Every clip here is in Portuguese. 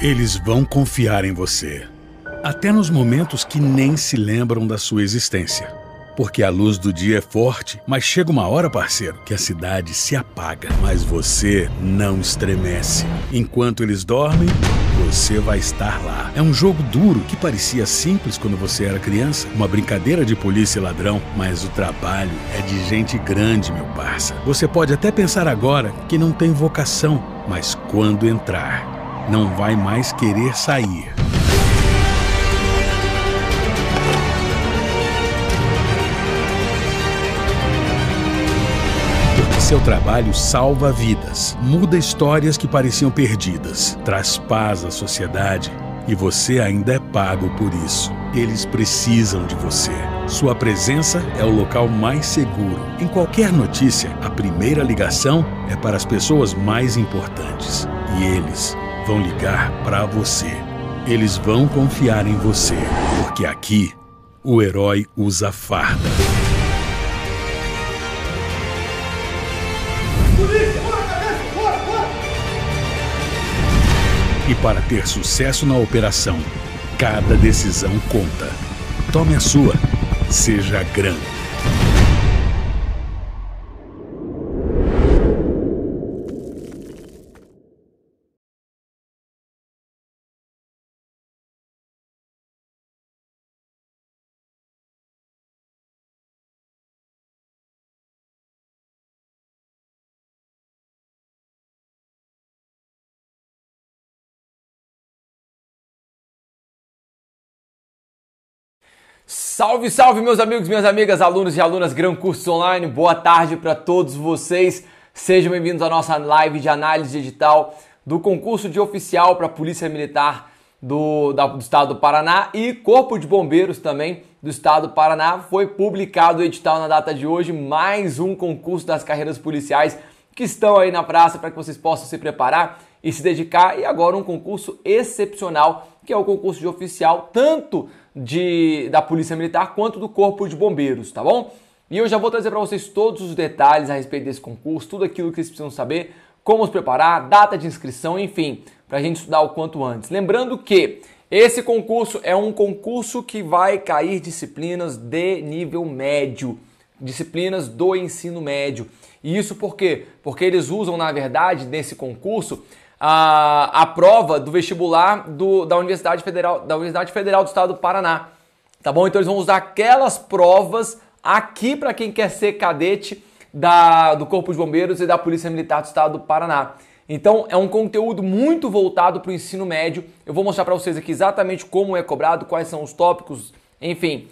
Eles vão confiar em você, até nos momentos que nem se lembram da sua existência. Porque a luz do dia é forte, mas chega uma hora, parceiro, que a cidade se apaga, mas você não estremece. Enquanto eles dormem, você vai estar lá. É um jogo duro que parecia simples quando você era criança, uma brincadeira de polícia e ladrão, mas o trabalho é de gente grande, meu parça. Você pode até pensar agora que não tem vocação, mas quando entrar, não vai mais querer sair. Seu trabalho salva vidas, muda histórias que pareciam perdidas, traz paz à sociedade e você ainda é pago por isso. Eles precisam de você. Sua presença é o local mais seguro. Em qualquer notícia, a primeira ligação é para as pessoas mais importantes. E eles vão ligar para você. Eles vão confiar em você, porque aqui o herói usa farda. E para ter sucesso na operação, cada decisão conta. Tome a sua. Seja grande. Salve, salve, meus amigos, minhas amigas, alunos e alunas Gran Cursos Online. Boa tarde para todos vocês. Sejam bem-vindos à nossa live de análise digital do concurso de oficial para a Polícia Militar do, da, do Estado do Paraná e Corpo de Bombeiros também do Estado do Paraná. Foi publicado o edital na data de hoje, mais um concurso das carreiras policiais que estão aí na praça para que vocês possam se preparar e se dedicar. E agora um concurso excepcional, que é o concurso de oficial, tanto de, da Polícia Militar quanto do Corpo de Bombeiros, tá bom? E eu já vou trazer para vocês todos os detalhes a respeito desse concurso, tudo aquilo que vocês precisam saber, como se preparar, data de inscrição, enfim, para a gente estudar o quanto antes. Lembrando que esse concurso é um concurso que vai cair disciplinas de nível médio, disciplinas do ensino médio. E isso por quê? Porque eles usam, na verdade, nesse concurso, a, a prova do vestibular do, da, Universidade Federal, da Universidade Federal do Estado do Paraná. Tá bom? Então eles vão usar aquelas provas aqui para quem quer ser cadete da, do Corpo de Bombeiros e da Polícia Militar do Estado do Paraná. Então é um conteúdo muito voltado para o ensino médio. Eu vou mostrar para vocês aqui exatamente como é cobrado, quais são os tópicos, enfim,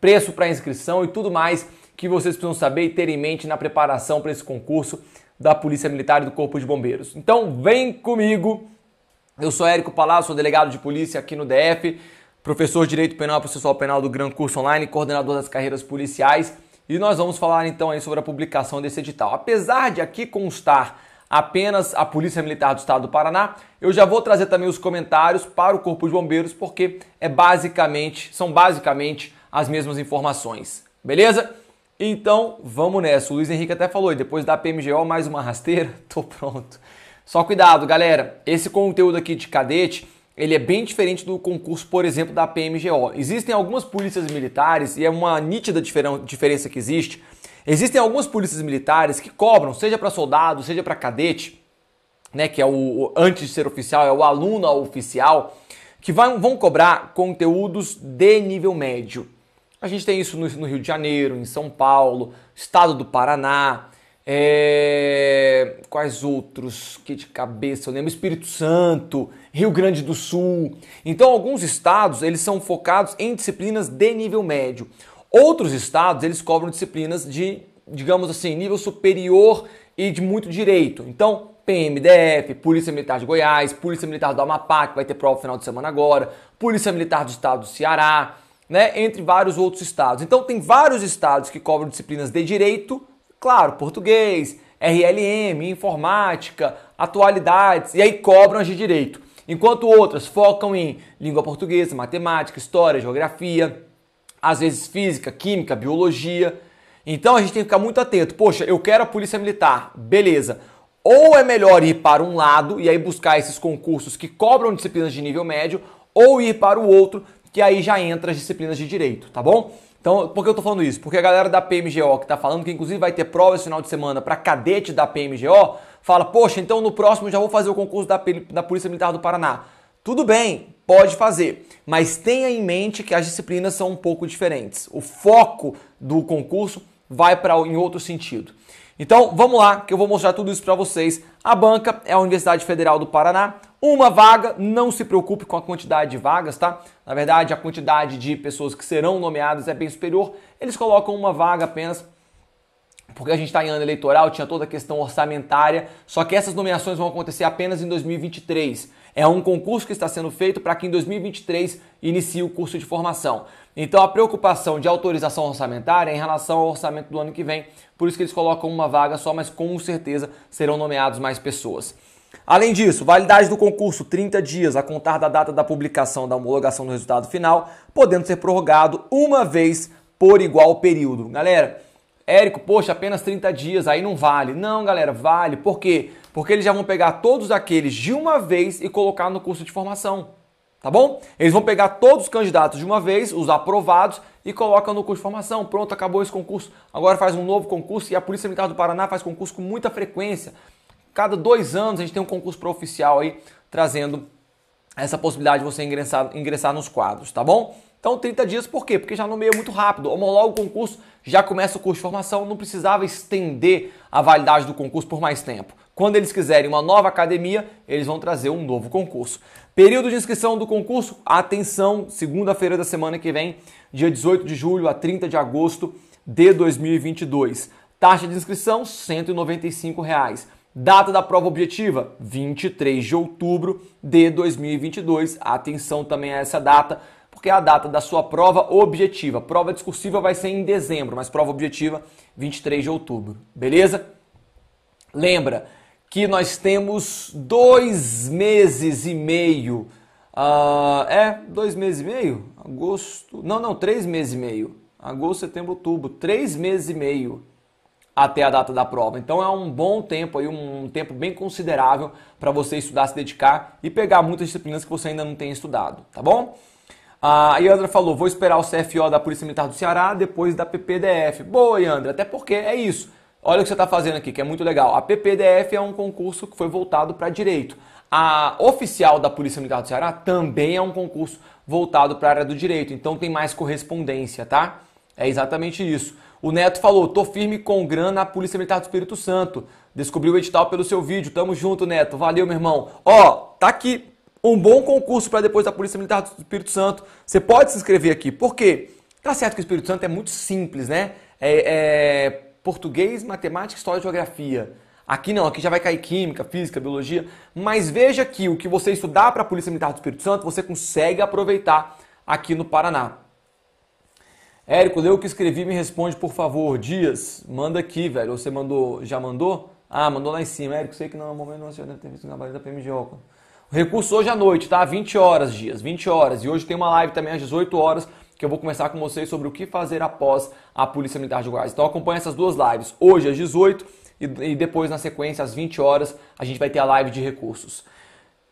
preço para inscrição e tudo mais que vocês precisam saber e ter em mente na preparação para esse concurso da Polícia Militar e do Corpo de Bombeiros. Então vem comigo. Eu sou Érico Palácio, sou delegado de polícia aqui no DF, professor de Direito Penal e Processual Penal do Gran Curso Online, coordenador das carreiras policiais, e nós vamos falar então aí sobre a publicação desse edital. Apesar de aqui constar apenas a Polícia Militar do Estado do Paraná. Eu já vou trazer também os comentários para o Corpo de Bombeiros, porque é basicamente, são basicamente as mesmas informações. Beleza? Então, vamos nessa. O Luiz Henrique até falou, depois da PMGO mais uma rasteira, tô pronto. Só cuidado, galera. Esse conteúdo aqui de cadete, ele é bem diferente do concurso, por exemplo, da PMGO. Existem algumas polícias militares e é uma nítida diferença que existe. Existem algumas polícias militares que cobram, seja para soldado, seja para cadete, né, que é o antes de ser oficial, é o aluno oficial, que vão, vão cobrar conteúdos de nível médio. A gente tem isso no, Rio de Janeiro, em São Paulo, estado do Paraná, é... quais outros que de cabeça eu lembro? Espírito Santo, Rio Grande do Sul. Então, alguns estados eles são focados em disciplinas de nível médio. Outros estados eles cobram disciplinas de, digamos assim, nível superior e de muito direito. Então, PMDF, Polícia Militar de Goiás, Polícia Militar do Amapá, que vai ter prova no final de semana agora, Polícia Militar do Estado do Ceará né, entre vários outros estados. Então tem vários estados que cobram disciplinas de direito, claro, português, RLM, informática, atualidades, e aí cobram as de direito. Enquanto outras focam em língua portuguesa, matemática, história, geografia, às vezes física, química, biologia. Então a gente tem que ficar muito atento. Poxa, eu quero a polícia militar, beleza. Ou é melhor ir para um lado e aí buscar esses concursos que cobram disciplinas de nível médio, ou ir para o outro, que aí já entra as disciplinas de direito, tá bom? Então, por que eu tô falando isso? Porque a galera da PMGO que tá falando que inclusive vai ter prova esse final de semana para cadete da PMGO, fala: "Poxa, então no próximo eu já vou fazer o concurso da, da Polícia Militar do Paraná". Tudo bem, pode fazer, mas tenha em mente que as disciplinas são um pouco diferentes. O foco do concurso vai para em outro sentido. Então, vamos lá, que eu vou mostrar tudo isso para vocês. A banca é a Universidade Federal do Paraná, uma vaga, não se preocupe com a quantidade de vagas, tá? Na verdade, a quantidade de pessoas que serão nomeadas é bem superior. Eles colocam uma vaga apenas porque a gente está em ano eleitoral, tinha toda a questão orçamentária, só que essas nomeações vão acontecer apenas em 2023. É um concurso que está sendo feito para que em 2023 inicie o curso de formação. Então a preocupação de autorização orçamentária é em relação ao orçamento do ano que vem, por isso que eles colocam uma vaga só, mas com certeza serão nomeados mais pessoas. Além disso, validade do concurso 30 dias a contar da data da publicação da homologação do resultado final, podendo ser prorrogado uma vez por igual período. Galera, Érico, poxa, apenas 30 dias, aí não vale. Não, galera, vale. Por quê? Porque eles já vão pegar todos aqueles de uma vez e colocar no curso de formação. Tá bom? Eles vão pegar todos os candidatos de uma vez, os aprovados, e colocam no curso de formação. Pronto, acabou esse concurso. Agora faz um novo concurso e a Polícia Militar do Paraná faz concurso com muita frequência. Cada dois anos a gente tem um concurso para oficial aí, trazendo essa possibilidade de você ingressar, ingressar nos quadros, tá bom? Então 30 dias por quê? Porque já no meio é muito rápido, homologa o concurso, já começa o curso de formação, não precisava estender a validade do concurso por mais tempo. Quando eles quiserem uma nova academia, eles vão trazer um novo concurso. Período de inscrição do concurso, atenção, segunda-feira da semana que vem, dia 18 de julho a 30 de agosto de 2022. Taxa de inscrição, R$ 195. Reais. Data da prova objetiva: 23 de outubro de 2022. Atenção também a essa data, porque é a data da sua prova objetiva. Prova discursiva vai ser em dezembro, mas prova objetiva 23 de outubro. Beleza? Lembra que nós temos dois meses e meio. Uh, é, dois meses e meio? Agosto. Não, não, três meses e meio. Agosto, setembro, outubro. Três meses e meio até a data da prova. Então é um bom tempo aí, um tempo bem considerável para você estudar, se dedicar e pegar muitas disciplinas que você ainda não tem estudado, tá bom? A ah, Yandra falou: vou esperar o CFO da Polícia Militar do Ceará depois da PPDF. Boa, Yandra, até porque é isso. Olha o que você está fazendo aqui, que é muito legal. A PPDF é um concurso que foi voltado para direito. A oficial da Polícia Militar do Ceará também é um concurso voltado para a área do direito, então tem mais correspondência, tá? É exatamente isso. O Neto falou: tô firme com grana na Polícia Militar do Espírito Santo. Descobriu o edital pelo seu vídeo. Tamo junto, Neto. Valeu, meu irmão. Ó, tá aqui um bom concurso para depois da Polícia Militar do Espírito Santo. Você pode se inscrever aqui. Por quê? Tá certo que o Espírito Santo é muito simples, né? É, é português, matemática, história e geografia. Aqui não, aqui já vai cair química, física, biologia. Mas veja que o que você estudar para a Polícia Militar do Espírito Santo, você consegue aproveitar aqui no Paraná. Érico, leu o que escrevi me responde, por favor. Dias, manda aqui, velho. Você mandou, já mandou? Ah, mandou lá em cima. Érico, sei que não é o momento, não deve ter visto na da PMGO. Recurso hoje à noite, tá? 20 horas, Dias, 20 horas. E hoje tem uma live também às 18 horas que eu vou conversar com vocês sobre o que fazer após a Polícia Militar de Goiás. Então acompanha essas duas lives, hoje às 18 e depois na sequência às 20 horas a gente vai ter a live de recursos.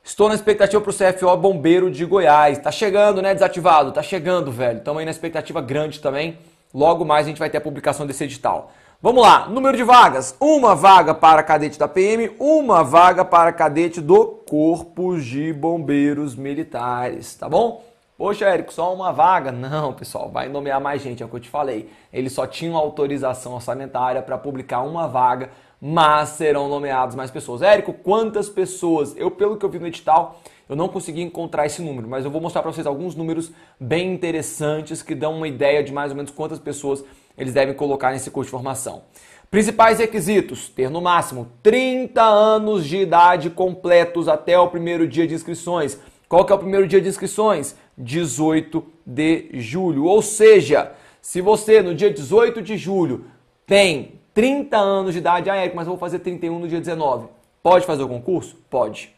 Estou na expectativa para o CFO Bombeiro de Goiás. Tá chegando, né, desativado? Tá chegando, velho. Estamos aí na expectativa grande também. Logo mais a gente vai ter a publicação desse edital. Vamos lá, número de vagas: uma vaga para cadete da PM, uma vaga para cadete do Corpo de Bombeiros Militares, tá bom? Poxa, Érico, só uma vaga? Não, pessoal, vai nomear mais gente, é o que eu te falei. Ele só tinha autorização orçamentária para publicar uma vaga mas serão nomeados mais pessoas. Érico, quantas pessoas? Eu, pelo que eu vi no edital, eu não consegui encontrar esse número, mas eu vou mostrar para vocês alguns números bem interessantes que dão uma ideia de mais ou menos quantas pessoas eles devem colocar nesse curso de formação. Principais requisitos: ter no máximo 30 anos de idade completos até o primeiro dia de inscrições. Qual que é o primeiro dia de inscrições? 18 de julho. Ou seja, se você no dia 18 de julho tem 30 anos de idade. Ah, Érico, mas eu vou fazer 31 no dia 19. Pode fazer o concurso? Pode.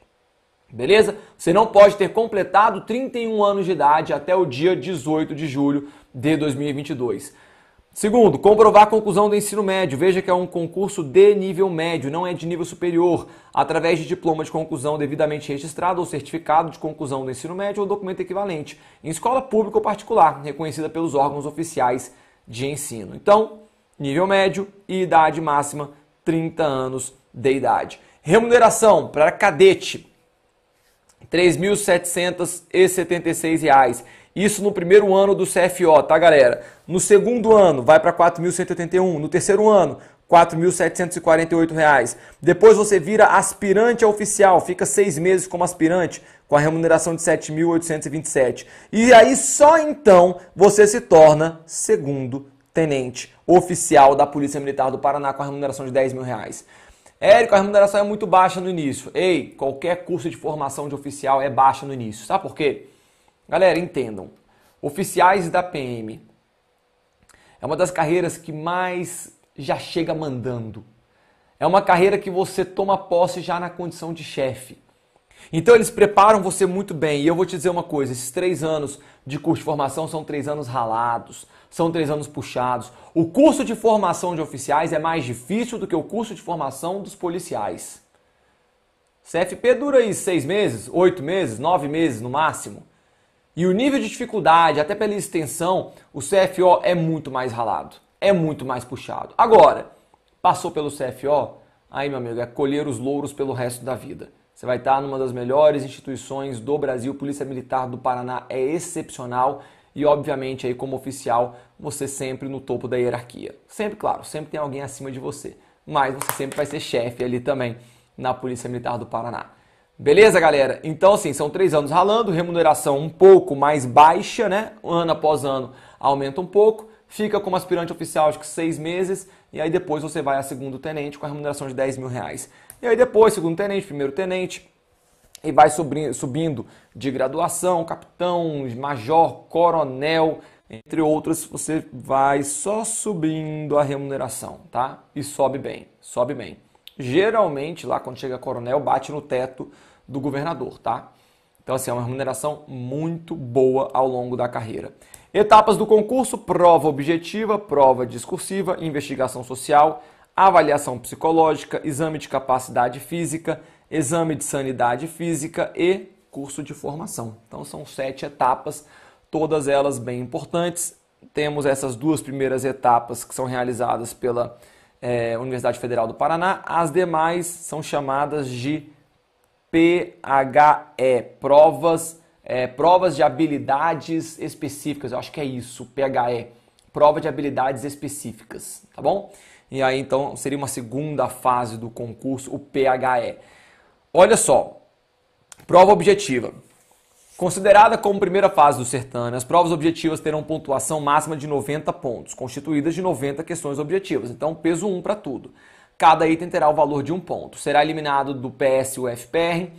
Beleza? Você não pode ter completado 31 anos de idade até o dia 18 de julho de 2022. Segundo, comprovar a conclusão do ensino médio. Veja que é um concurso de nível médio, não é de nível superior, através de diploma de conclusão devidamente registrado ou certificado de conclusão do ensino médio ou documento equivalente, em escola pública ou particular, reconhecida pelos órgãos oficiais de ensino. Então, nível médio e idade máxima 30 anos de idade. Remuneração para cadete R$ 3.776. Isso no primeiro ano do CFO, tá, galera? No segundo ano vai para 4.181, no terceiro ano R$ 4.748. Depois você vira aspirante oficial, fica seis meses como aspirante, com a remuneração de 7.827. E aí só então você se torna segundo tenente oficial da Polícia Militar do Paraná com a remuneração de 10 mil reais. Érico, a remuneração é muito baixa no início. Ei, qualquer curso de formação de oficial é baixa no início. Sabe por quê? Galera, entendam. Oficiais da PM é uma das carreiras que mais já chega mandando. É uma carreira que você toma posse já na condição de chefe. Então eles preparam você muito bem. E eu vou te dizer uma coisa: esses três anos de curso de formação são três anos ralados, são três anos puxados. O curso de formação de oficiais é mais difícil do que o curso de formação dos policiais. CFP dura aí seis meses, oito meses, nove meses no máximo. E o nível de dificuldade, até pela extensão, o CFO é muito mais ralado, é muito mais puxado. Agora, passou pelo CFO, aí meu amigo, é colher os louros pelo resto da vida. Você vai estar numa das melhores instituições do Brasil. Polícia Militar do Paraná é excepcional e, obviamente, aí como oficial, você sempre no topo da hierarquia. Sempre, claro, sempre tem alguém acima de você, mas você sempre vai ser chefe ali também na Polícia Militar do Paraná. Beleza, galera? Então, assim, são três anos ralando, remuneração um pouco mais baixa, né? Ano após ano aumenta um pouco, fica como aspirante oficial, acho que seis meses, e aí depois você vai a segundo tenente com a remuneração de 10 mil reais. E aí depois, segundo tenente, primeiro tenente, e vai subindo de graduação, capitão, major, coronel, entre outros, você vai só subindo a remuneração, tá? E sobe bem, sobe bem. Geralmente, lá quando chega coronel, bate no teto do governador, tá? Então, assim, é uma remuneração muito boa ao longo da carreira. Etapas do concurso: prova objetiva, prova discursiva, investigação social, avaliação psicológica, exame de capacidade física, exame de sanidade física e curso de formação. Então são sete etapas, todas elas bem importantes. Temos essas duas primeiras etapas que são realizadas pela é, Universidade Federal do Paraná, as demais são chamadas de PHE, provas é, provas de habilidades específicas, eu acho que é isso, PHE, prova de habilidades específicas, tá bom? E aí então seria uma segunda fase do concurso, o PHE. Olha só, prova objetiva. Considerada como primeira fase do certame, as provas objetivas terão pontuação máxima de 90 pontos, constituídas de 90 questões objetivas, então peso 1 para tudo. Cada item terá o valor de 1 ponto. Será eliminado do PS o FPR,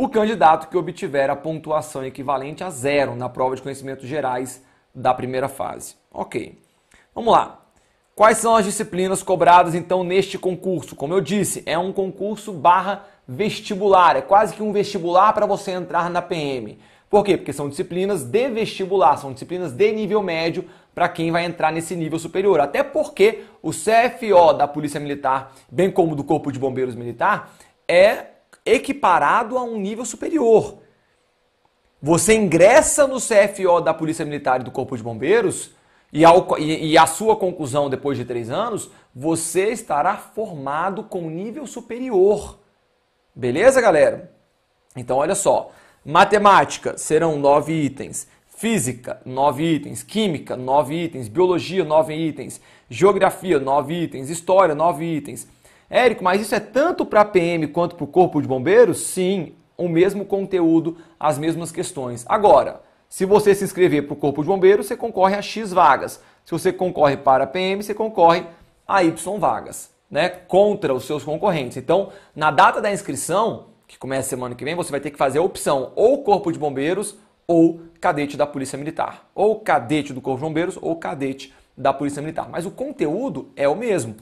o candidato que obtiver a pontuação equivalente a zero na prova de conhecimentos gerais da primeira fase. Ok. Vamos lá. Quais são as disciplinas cobradas então neste concurso? Como eu disse, é um concurso barra vestibular, é quase que um vestibular para você entrar na PM. Por quê? Porque são disciplinas de vestibular, são disciplinas de nível médio para quem vai entrar nesse nível superior. Até porque o CFO da Polícia Militar, bem como do Corpo de Bombeiros Militar, é equiparado a um nível superior. Você ingressa no CFO da Polícia Militar e do Corpo de Bombeiros e, ao, e, e a sua conclusão depois de três anos, você estará formado com nível superior. Beleza, galera? Então, olha só. Matemática serão nove itens. Física, nove itens. Química, nove itens. Biologia, nove itens. Geografia, nove itens. História, nove itens. Érico, mas isso é tanto para a PM quanto para o Corpo de Bombeiros? Sim, o mesmo conteúdo, as mesmas questões. Agora, se você se inscrever para o Corpo de Bombeiros, você concorre a X vagas. Se você concorre para a PM, você concorre a Y vagas, né? Contra os seus concorrentes. Então, na data da inscrição, que começa semana que vem, você vai ter que fazer a opção ou Corpo de Bombeiros ou cadete da Polícia Militar. Ou cadete do Corpo de Bombeiros ou cadete da Polícia Militar. Mas o conteúdo é o mesmo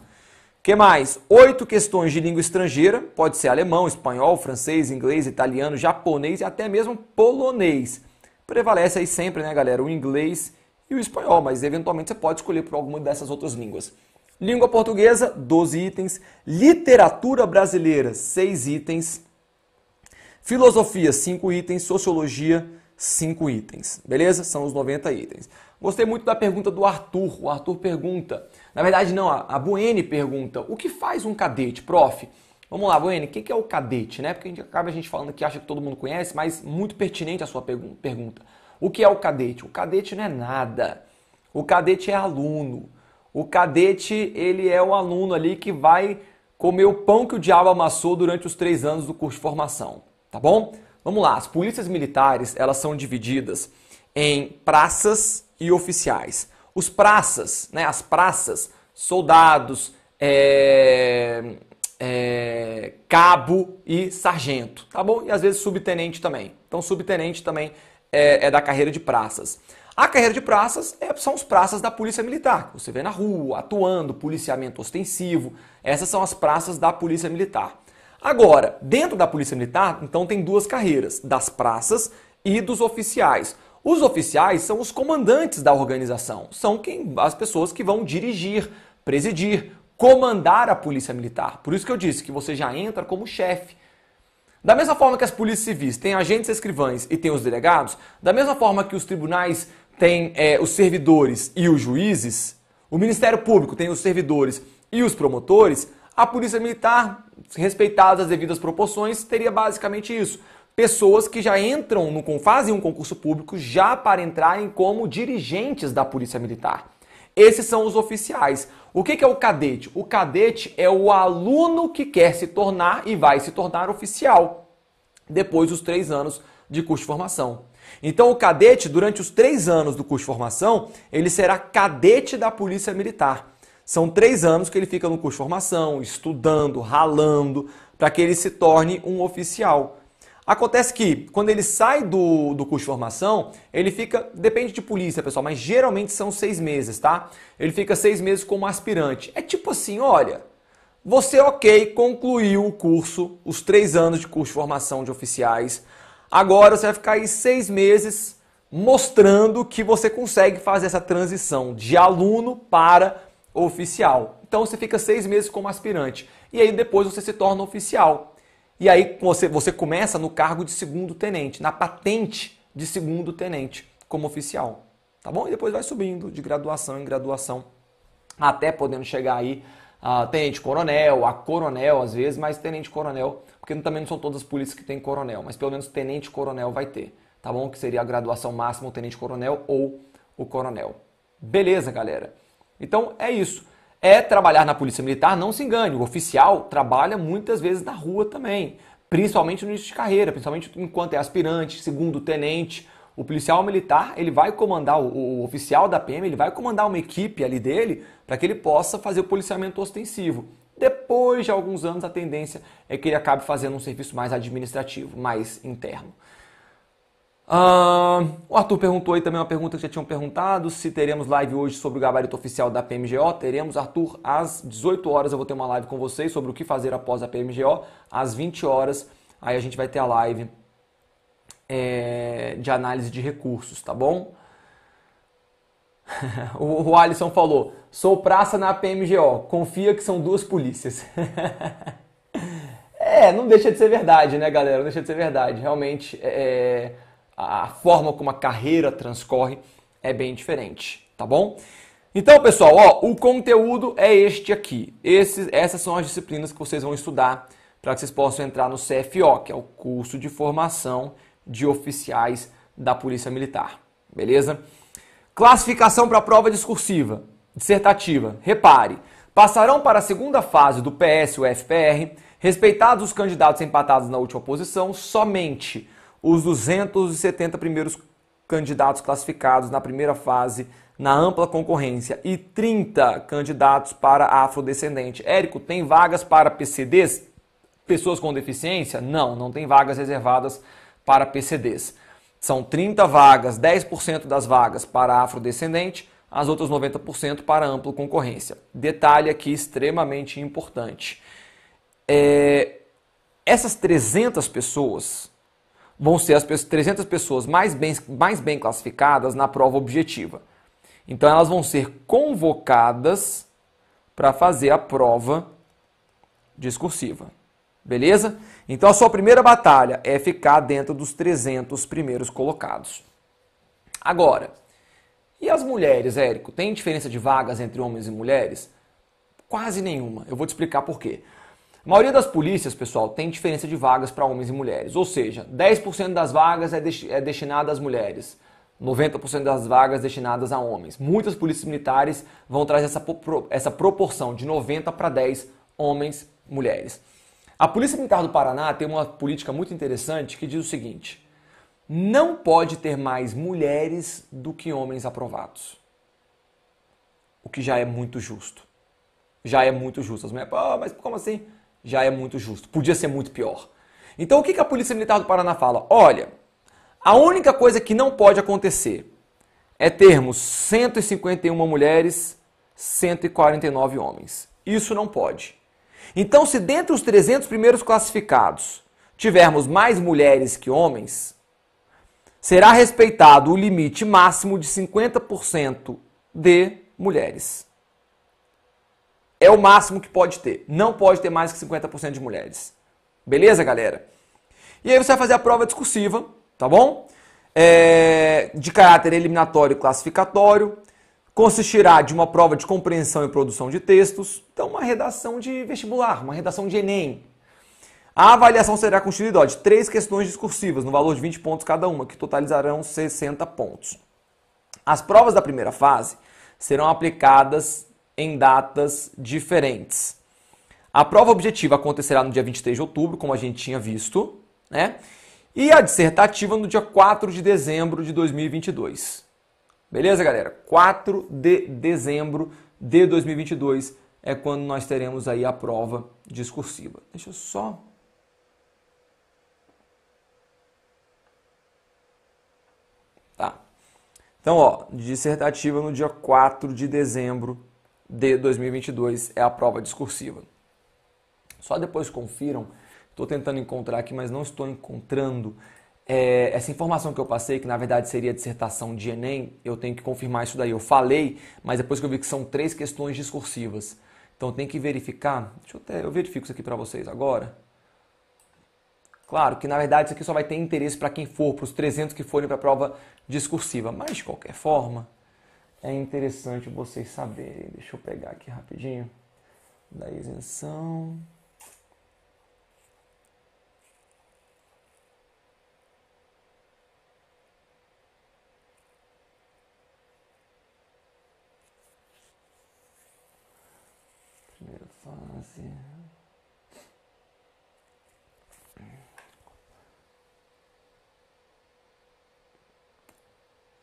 que mais? Oito questões de língua estrangeira, pode ser alemão, espanhol, francês, inglês, italiano, japonês e até mesmo polonês. Prevalece aí sempre, né, galera, o inglês e o espanhol, mas eventualmente você pode escolher por alguma dessas outras línguas. Língua portuguesa, 12 itens. Literatura brasileira, 6 itens. Filosofia, 5 itens. Sociologia, 5 itens. Beleza? São os 90 itens. Gostei muito da pergunta do Arthur. O Arthur pergunta, na verdade não, a Buene pergunta, o que faz um cadete, prof? Vamos lá, Buene, o que é o cadete, né? Porque a gente acaba a gente falando que acha que todo mundo conhece, mas muito pertinente a sua pergunta. O que é o cadete? O cadete não é nada. O cadete é aluno. O cadete, ele é o aluno ali que vai comer o pão que o diabo amassou durante os três anos do curso de formação, tá bom? Vamos lá, as polícias militares, elas são divididas em praças e oficiais. Os praças, né, as praças, soldados, é, é, cabo e sargento, tá bom? E às vezes subtenente também. Então subtenente também é, é da carreira de praças. A carreira de praças é, são os praças da Polícia Militar, que você vê na rua, atuando, policiamento ostensivo. Essas são as praças da Polícia Militar. Agora, dentro da Polícia Militar, então tem duas carreiras, das praças e dos oficiais. Os oficiais são os comandantes da organização, são quem, as pessoas que vão dirigir, presidir, comandar a polícia militar. Por isso que eu disse que você já entra como chefe. Da mesma forma que as polícias civis têm agentes escrivães e têm os delegados, da mesma forma que os tribunais têm é, os servidores e os juízes, o Ministério Público tem os servidores e os promotores, a polícia militar, respeitadas as devidas proporções, teria basicamente isso pessoas que já entram, no, fazem um concurso público já para entrarem como dirigentes da Polícia Militar. Esses são os oficiais. O que é o cadete? O cadete é o aluno que quer se tornar e vai se tornar oficial depois dos três anos de curso de formação. Então, o cadete, durante os três anos do curso de formação, ele será cadete da Polícia Militar. São três anos que ele fica no curso de formação, estudando, ralando, para que ele se torne um oficial. Acontece que quando ele sai do, do curso de formação, ele fica, depende de polícia, pessoal, mas geralmente são seis meses, tá? Ele fica seis meses como aspirante. É tipo assim, olha, você ok, concluiu o curso, os três anos de curso de formação de oficiais. Agora você vai ficar aí seis meses mostrando que você consegue fazer essa transição de aluno para oficial. Então você fica seis meses como aspirante e aí depois você se torna oficial. E aí você, você começa no cargo de segundo tenente, na patente de segundo tenente como oficial, tá bom? E depois vai subindo de graduação em graduação, até podendo chegar aí a tenente coronel, a coronel às vezes, mas tenente coronel, porque também não são todas as polícias que tem coronel, mas pelo menos tenente coronel vai ter, tá bom? Que seria a graduação máxima, o tenente coronel ou o coronel. Beleza, galera? Então é isso é trabalhar na Polícia Militar, não se engane, o oficial trabalha muitas vezes na rua também, principalmente no início de carreira, principalmente enquanto é aspirante, segundo tenente. O policial militar, ele vai comandar, o, o oficial da PM, ele vai comandar uma equipe ali dele para que ele possa fazer o policiamento ostensivo. Depois de alguns anos, a tendência é que ele acabe fazendo um serviço mais administrativo, mais interno. Uh, o Arthur perguntou aí também uma pergunta que já tinham perguntado: se teremos live hoje sobre o gabarito oficial da PMGO. Teremos, Arthur, às 18 horas eu vou ter uma live com vocês sobre o que fazer após a PMGO. Às 20 horas, aí a gente vai ter a live é, de análise de recursos, tá bom? o, o Alisson falou: sou praça na PMGO, confia que são duas polícias. é, não deixa de ser verdade, né, galera? Não deixa de ser verdade. Realmente, é, é a forma como a carreira transcorre é bem diferente, tá bom? Então, pessoal, ó, o conteúdo é este aqui. Esses, essas são as disciplinas que vocês vão estudar para que vocês possam entrar no CFO, que é o curso de formação de oficiais da Polícia Militar. Beleza? Classificação para a prova discursiva, dissertativa. Repare, passarão para a segunda fase do PS, o FPR, respeitados os candidatos empatados na última posição, somente os 270 primeiros candidatos classificados na primeira fase na ampla concorrência e 30 candidatos para afrodescendente. Érico, tem vagas para PCDs? Pessoas com deficiência? Não, não tem vagas reservadas para PCDs. São 30 vagas, 10% das vagas para afrodescendente, as outras 90% para ampla concorrência. Detalhe aqui extremamente importante. É... essas 300 pessoas vão ser as 300 pessoas mais bem, mais bem classificadas na prova objetiva. Então elas vão ser convocadas para fazer a prova discursiva. Beleza? Então a sua primeira batalha é ficar dentro dos 300 primeiros colocados. Agora, e as mulheres, Érico? Tem diferença de vagas entre homens e mulheres? Quase nenhuma. Eu vou te explicar por quê. A maioria das polícias, pessoal, tem diferença de vagas para homens e mulheres. Ou seja, 10% das vagas é, é destinada às mulheres, 90% das vagas destinadas a homens. Muitas polícias militares vão trazer essa, essa proporção de 90 para 10 homens, mulheres. A Polícia Militar do Paraná tem uma política muito interessante que diz o seguinte: não pode ter mais mulheres do que homens aprovados. O que já é muito justo. Já é muito justo. As mulheres, ah, mas como assim? já é muito justo. Podia ser muito pior. Então o que a Polícia Militar do Paraná fala? Olha, a única coisa que não pode acontecer é termos 151 mulheres, 149 homens. Isso não pode. Então, se dentre os 300 primeiros classificados tivermos mais mulheres que homens, será respeitado o limite máximo de 50% de mulheres. É o máximo que pode ter. Não pode ter mais que 50% de mulheres. Beleza, galera? E aí você vai fazer a prova discursiva, tá bom? É, de caráter eliminatório e classificatório. Consistirá de uma prova de compreensão e produção de textos. Então, uma redação de vestibular, uma redação de Enem. A avaliação será constituída de três questões discursivas, no valor de 20 pontos cada uma, que totalizarão 60 pontos. As provas da primeira fase serão aplicadas em datas diferentes. A prova objetiva acontecerá no dia 23 de outubro, como a gente tinha visto, né? E a dissertativa no dia 4 de dezembro de 2022. Beleza, galera? 4 de dezembro de 2022 é quando nós teremos aí a prova discursiva. Deixa eu só Tá. Então, ó, dissertativa no dia 4 de dezembro de 2022 é a prova discursiva. Só depois confiram. Estou tentando encontrar aqui, mas não estou encontrando. É, essa informação que eu passei, que na verdade seria dissertação de Enem, eu tenho que confirmar isso daí. Eu falei, mas depois que eu vi que são três questões discursivas. Então tem que verificar. Deixa eu até. Eu verifico isso aqui para vocês agora. Claro que na verdade isso aqui só vai ter interesse para quem for, para os 300 que forem para a prova discursiva. Mas de qualquer forma é interessante vocês saberem. Deixa eu pegar aqui rapidinho da isenção. Primeira fase.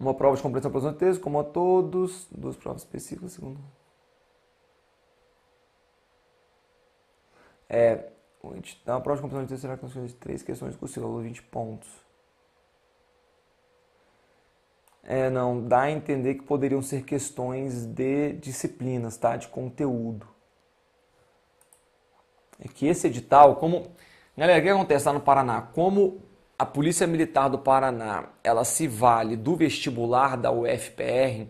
Uma prova de compreensão para os texto, como a todos. Duas provas específicas, segundo. É, uma prova de compreensão de texto será constituída de três questões discursivas, valor 20 pontos. É, não, dá a entender que poderiam ser questões de disciplinas, tá? De conteúdo. É que esse edital, como... Galera, o que acontece lá no Paraná? Como a Polícia Militar do Paraná, ela se vale do vestibular da UFPR,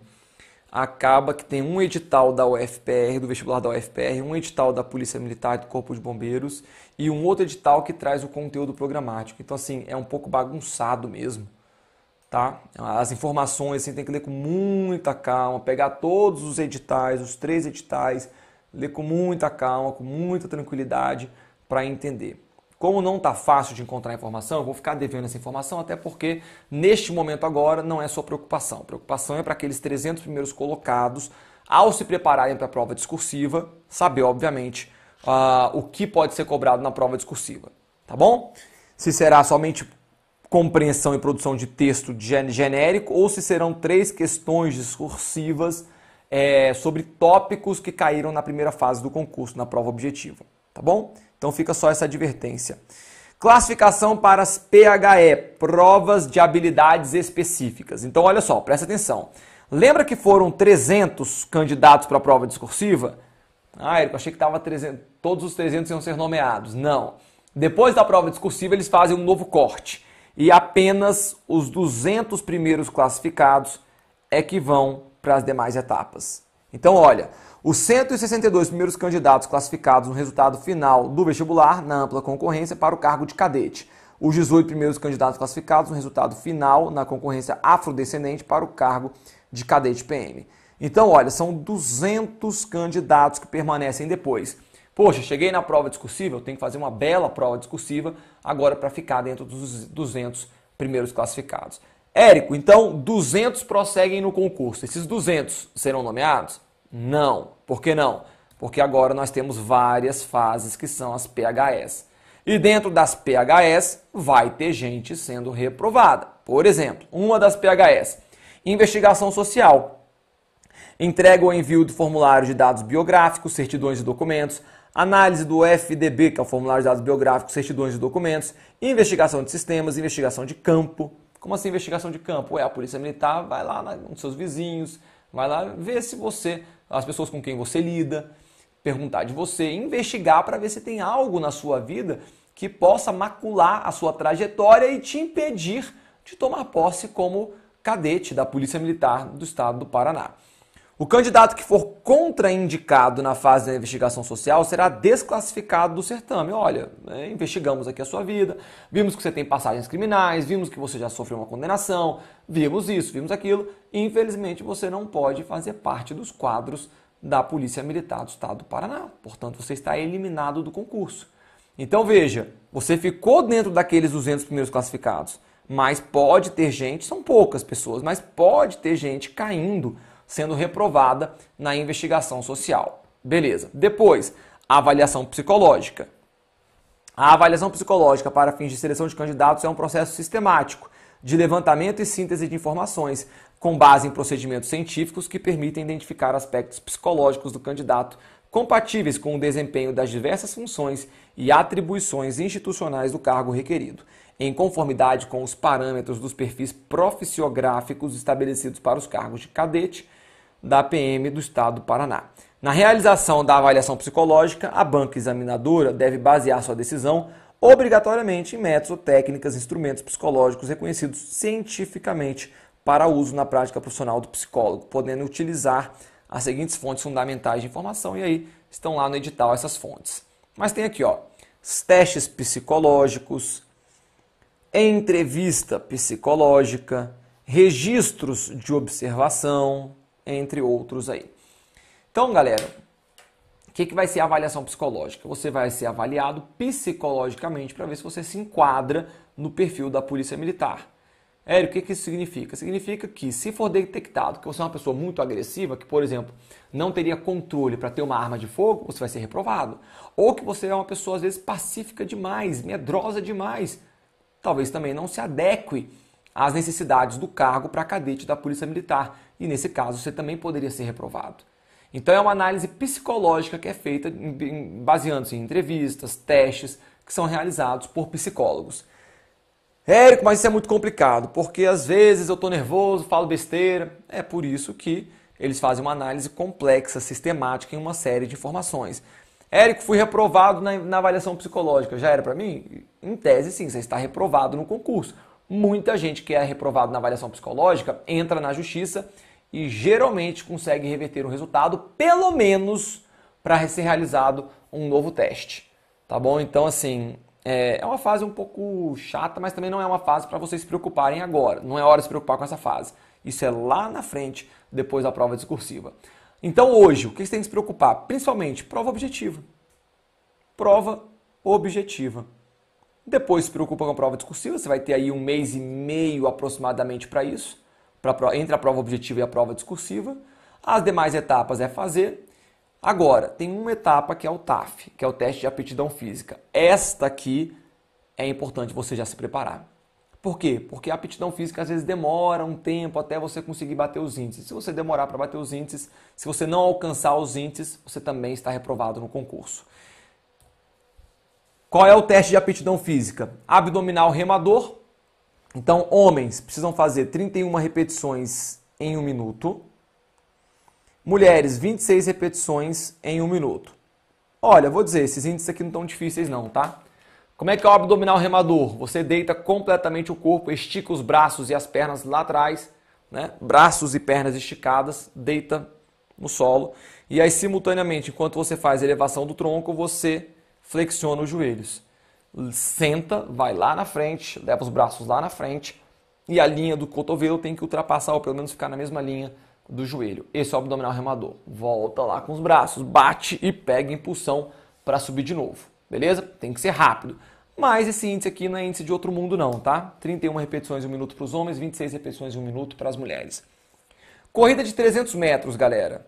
acaba que tem um edital da UFPR, do vestibular da UFPR, um edital da Polícia Militar e do Corpo de Bombeiros e um outro edital que traz o conteúdo programático. Então, assim, é um pouco bagunçado mesmo, tá? As informações, assim, tem que ler com muita calma, pegar todos os editais, os três editais, ler com muita calma, com muita tranquilidade para entender. Como não está fácil de encontrar informação, eu vou ficar devendo essa informação, até porque neste momento agora não é sua preocupação. A preocupação é para aqueles 300 primeiros colocados, ao se prepararem para a prova discursiva, saber, obviamente, uh, o que pode ser cobrado na prova discursiva. Tá bom? Se será somente compreensão e produção de texto genérico ou se serão três questões discursivas é, sobre tópicos que caíram na primeira fase do concurso, na prova objetiva. Tá bom? Então fica só essa advertência. Classificação para as PHE, provas de habilidades específicas. Então olha só, presta atenção. Lembra que foram 300 candidatos para a prova discursiva? Ah, Érico, achei que tava 300, todos os 300 iam ser nomeados. Não. Depois da prova discursiva, eles fazem um novo corte. E apenas os 200 primeiros classificados é que vão para as demais etapas. Então, olha, os 162 primeiros candidatos classificados no resultado final do vestibular, na ampla concorrência, para o cargo de cadete. Os 18 primeiros candidatos classificados no resultado final na concorrência afrodescendente para o cargo de cadete PM. Então, olha, são 200 candidatos que permanecem depois. Poxa, cheguei na prova discursiva, eu tenho que fazer uma bela prova discursiva agora para ficar dentro dos 200 primeiros classificados. Érico, então 200 prosseguem no concurso. Esses 200 serão nomeados? Não. Por que não? Porque agora nós temos várias fases que são as PHS. E dentro das PHS vai ter gente sendo reprovada. Por exemplo, uma das PHS, investigação social. Entrega ou envio do formulário de dados biográficos, certidões e documentos, análise do FDB, que é o formulário de dados biográficos, certidões e documentos, investigação de sistemas, investigação de campo. Como assim investigação de campo? É, a polícia militar vai lá nos seus vizinhos, vai lá ver se você as pessoas com quem você lida, perguntar de você, investigar para ver se tem algo na sua vida que possa macular a sua trajetória e te impedir de tomar posse como cadete da Polícia Militar do Estado do Paraná. O candidato que for contraindicado na fase da investigação social será desclassificado do certame. Olha, né, investigamos aqui a sua vida, vimos que você tem passagens criminais, vimos que você já sofreu uma condenação, vimos isso, vimos aquilo. Infelizmente, você não pode fazer parte dos quadros da Polícia Militar do Estado do Paraná. Portanto, você está eliminado do concurso. Então veja, você ficou dentro daqueles 200 primeiros classificados, mas pode ter gente, são poucas pessoas, mas pode ter gente caindo sendo reprovada na investigação social. Beleza. Depois, a avaliação psicológica. A avaliação psicológica para fins de seleção de candidatos é um processo sistemático de levantamento e síntese de informações com base em procedimentos científicos que permitem identificar aspectos psicológicos do candidato compatíveis com o desempenho das diversas funções e atribuições institucionais do cargo requerido, em conformidade com os parâmetros dos perfis proficiográficos estabelecidos para os cargos de cadete, da PM do Estado do Paraná. Na realização da avaliação psicológica, a banca examinadora deve basear sua decisão obrigatoriamente em métodos ou técnicas, instrumentos psicológicos reconhecidos cientificamente para uso na prática profissional do psicólogo, podendo utilizar as seguintes fontes fundamentais de informação, e aí estão lá no edital essas fontes. Mas tem aqui, ó, testes psicológicos, entrevista psicológica, registros de observação, entre outros aí. Então, galera, o que, que vai ser a avaliação psicológica? Você vai ser avaliado psicologicamente para ver se você se enquadra no perfil da polícia militar. Hélio, o que, que isso significa? Significa que se for detectado que você é uma pessoa muito agressiva, que, por exemplo, não teria controle para ter uma arma de fogo, você vai ser reprovado. Ou que você é uma pessoa, às vezes, pacífica demais, medrosa demais, talvez também não se adeque às necessidades do cargo para cadete da Polícia Militar e nesse caso você também poderia ser reprovado. Então é uma análise psicológica que é feita baseando-se em entrevistas, testes que são realizados por psicólogos. Érico, mas isso é muito complicado, porque às vezes eu estou nervoso, falo besteira. É por isso que eles fazem uma análise complexa, sistemática em uma série de informações. Érico, fui reprovado na, na avaliação psicológica. Já era para mim? Em tese, sim, você está reprovado no concurso. Muita gente que é reprovado na avaliação psicológica entra na justiça e geralmente consegue reverter um resultado, pelo menos para ser realizado um novo teste. Tá bom? Então, assim, é, é uma fase um pouco chata, mas também não é uma fase para vocês se preocuparem agora. Não é hora de se preocupar com essa fase. Isso é lá na frente, depois da prova discursiva. Então, hoje, o que vocês têm que se preocupar? Principalmente, prova objetiva. Prova objetiva. Depois se preocupa com a prova discursiva, você vai ter aí um mês e meio aproximadamente para isso pra, entre a prova objetiva e a prova discursiva. As demais etapas é fazer. Agora, tem uma etapa que é o TAF, que é o teste de aptidão física. Esta aqui é importante você já se preparar. Por quê? Porque a aptidão física às vezes demora um tempo até você conseguir bater os índices. Se você demorar para bater os índices, se você não alcançar os índices, você também está reprovado no concurso. Qual é o teste de aptidão física? Abdominal remador, então, homens precisam fazer 31 repetições em um minuto. Mulheres, 26 repetições em um minuto. Olha, vou dizer, esses índices aqui não estão difíceis não, tá? Como é que é o abdominal remador? Você deita completamente o corpo, estica os braços e as pernas lá atrás, né? braços e pernas esticadas, deita no solo. E aí, simultaneamente, enquanto você faz a elevação do tronco, você flexiona os joelhos senta, vai lá na frente, leva os braços lá na frente e a linha do cotovelo tem que ultrapassar ou pelo menos ficar na mesma linha do joelho. Esse é o abdominal remador. Volta lá com os braços, bate e pega impulsão para subir de novo. Beleza? Tem que ser rápido. Mas esse índice aqui não é índice de outro mundo não, tá? 31 repetições em um minuto para os homens, 26 repetições em um minuto para as mulheres. Corrida de 300 metros, galera.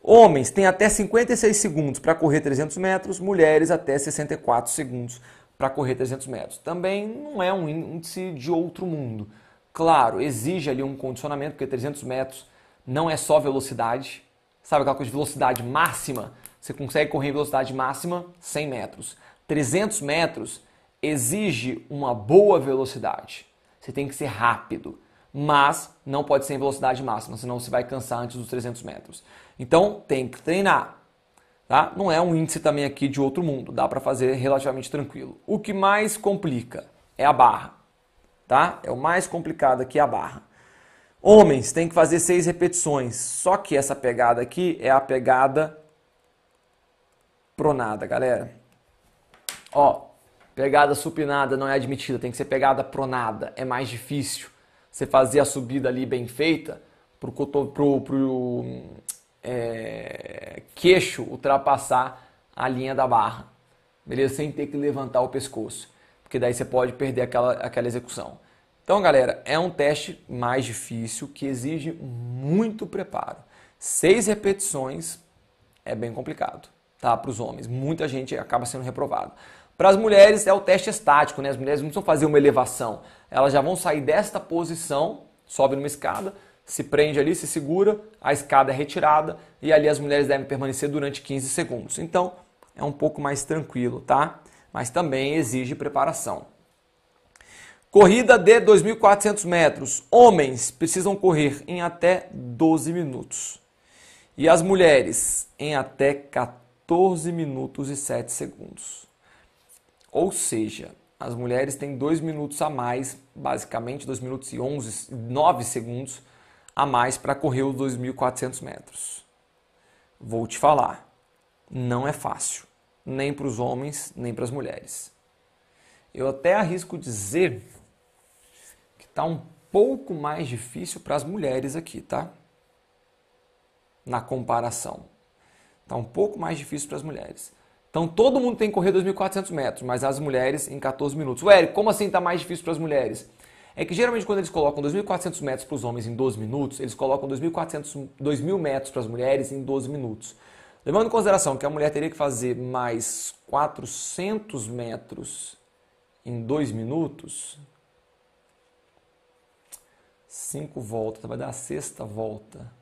Homens têm até 56 segundos para correr 300 metros, mulheres até 64 segundos para correr 300 metros. Também não é um índice de outro mundo. Claro, exige ali um condicionamento, porque 300 metros não é só velocidade. Sabe aquela coisa de velocidade máxima? Você consegue correr em velocidade máxima 100 metros. 300 metros exige uma boa velocidade. Você tem que ser rápido, mas não pode ser em velocidade máxima, senão você vai cansar antes dos 300 metros. Então tem que treinar Tá? Não é um índice também aqui de outro mundo, dá para fazer relativamente tranquilo. O que mais complica é a barra. Tá? É o mais complicado aqui é a barra. Homens tem que fazer seis repetições, só que essa pegada aqui é a pegada pronada, galera. Ó, pegada supinada não é admitida, tem que ser pegada pronada, é mais difícil. Você fazer a subida ali bem feita pro, pro, pro, é, queixo ultrapassar a linha da barra, beleza? Sem ter que levantar o pescoço, porque daí você pode perder aquela, aquela execução. Então, galera, é um teste mais difícil que exige muito preparo. Seis repetições é bem complicado, tá? Para os homens, muita gente acaba sendo reprovado. Para as mulheres é o teste estático, né? As mulheres não precisam fazer uma elevação, elas já vão sair desta posição, sobe numa escada, se prende ali, se segura, a escada é retirada e ali as mulheres devem permanecer durante 15 segundos. Então, é um pouco mais tranquilo, tá? Mas também exige preparação. Corrida de 2.400 metros. Homens precisam correr em até 12 minutos. E as mulheres em até 14 minutos e 7 segundos. Ou seja, as mulheres têm 2 minutos a mais, basicamente 2 minutos e 11, 9 segundos, a mais para correr os 2.400 metros. Vou te falar, não é fácil, nem para os homens, nem para as mulheres. Eu até arrisco dizer que está um pouco mais difícil para as mulheres aqui, tá? Na comparação. Está um pouco mais difícil para as mulheres. Então todo mundo tem que correr 2.400 metros, mas as mulheres em 14 minutos. Ué, como assim está mais difícil para as mulheres? é que geralmente quando eles colocam 2.400 metros para os homens em 12 minutos, eles colocam 2.400, 2.000 metros para as mulheres em 12 minutos. Levando em consideração que a mulher teria que fazer mais 400 metros em 2 minutos, 5 voltas, vai dar a sexta volta.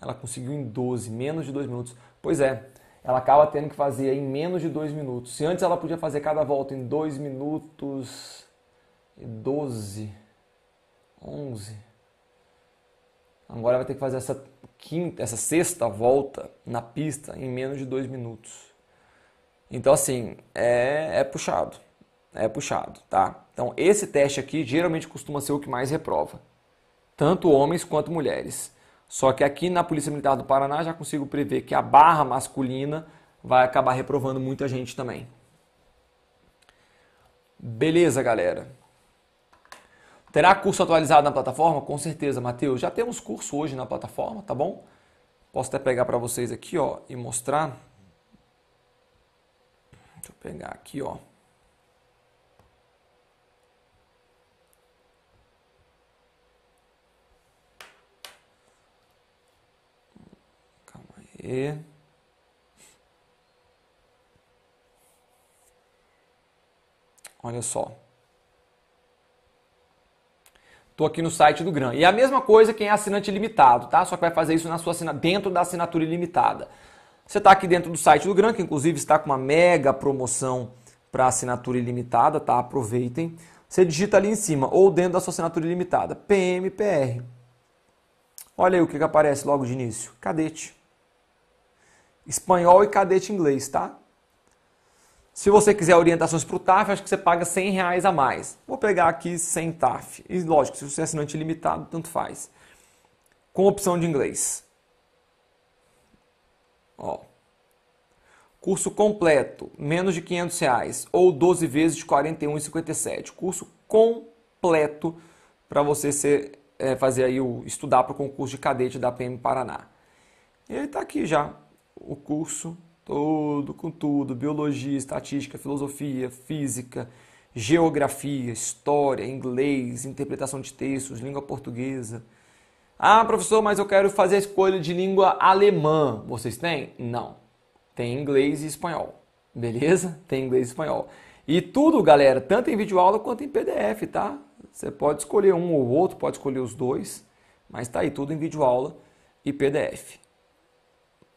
Ela conseguiu em 12, menos de 2 minutos. Pois é, ela acaba tendo que fazer em menos de 2 minutos. Se antes ela podia fazer cada volta em 2 minutos doze, onze. Agora vai ter que fazer essa quinta, essa sexta volta na pista em menos de dois minutos. Então assim é, é puxado, é puxado, tá? Então esse teste aqui geralmente costuma ser o que mais reprova, tanto homens quanto mulheres. Só que aqui na Polícia Militar do Paraná já consigo prever que a barra masculina vai acabar reprovando muita gente também. Beleza, galera? Terá curso atualizado na plataforma? Com certeza, Matheus. Já temos curso hoje na plataforma, tá bom? Posso até pegar para vocês aqui, ó, e mostrar. Deixa eu pegar aqui, ó. Calma aí. Olha só. Estou aqui no site do GRAM. E é a mesma coisa quem é assinante limitado, tá? Só que vai fazer isso na sua assina... dentro da assinatura ilimitada. Você está aqui dentro do site do GRAM, que inclusive está com uma mega promoção para assinatura ilimitada, tá? Aproveitem. Você digita ali em cima, ou dentro da sua assinatura ilimitada, PMPR. Olha aí o que, que aparece logo de início. Cadete. Espanhol e cadete inglês, tá? Se você quiser orientações para o TAF, acho que você paga 100 reais a mais. Vou pegar aqui sem TAF. E lógico, se você é assinante limitado, tanto faz. Com opção de inglês. Ó. Curso completo, menos de 500 reais. Ou 12 vezes de R$ 41,57. Curso completo para você ser, é, fazer aí o estudar para o concurso de cadete da PM Paraná. E ele está aqui já, o curso todo com tudo, biologia, estatística, filosofia, física, geografia, história, inglês, interpretação de textos, língua portuguesa. Ah, professor, mas eu quero fazer a escolha de língua alemã. Vocês têm? Não. Tem inglês e espanhol. Beleza? Tem inglês e espanhol. E tudo, galera, tanto em vídeo aula quanto em PDF, tá? Você pode escolher um ou outro, pode escolher os dois, mas tá aí tudo em vídeo aula e PDF.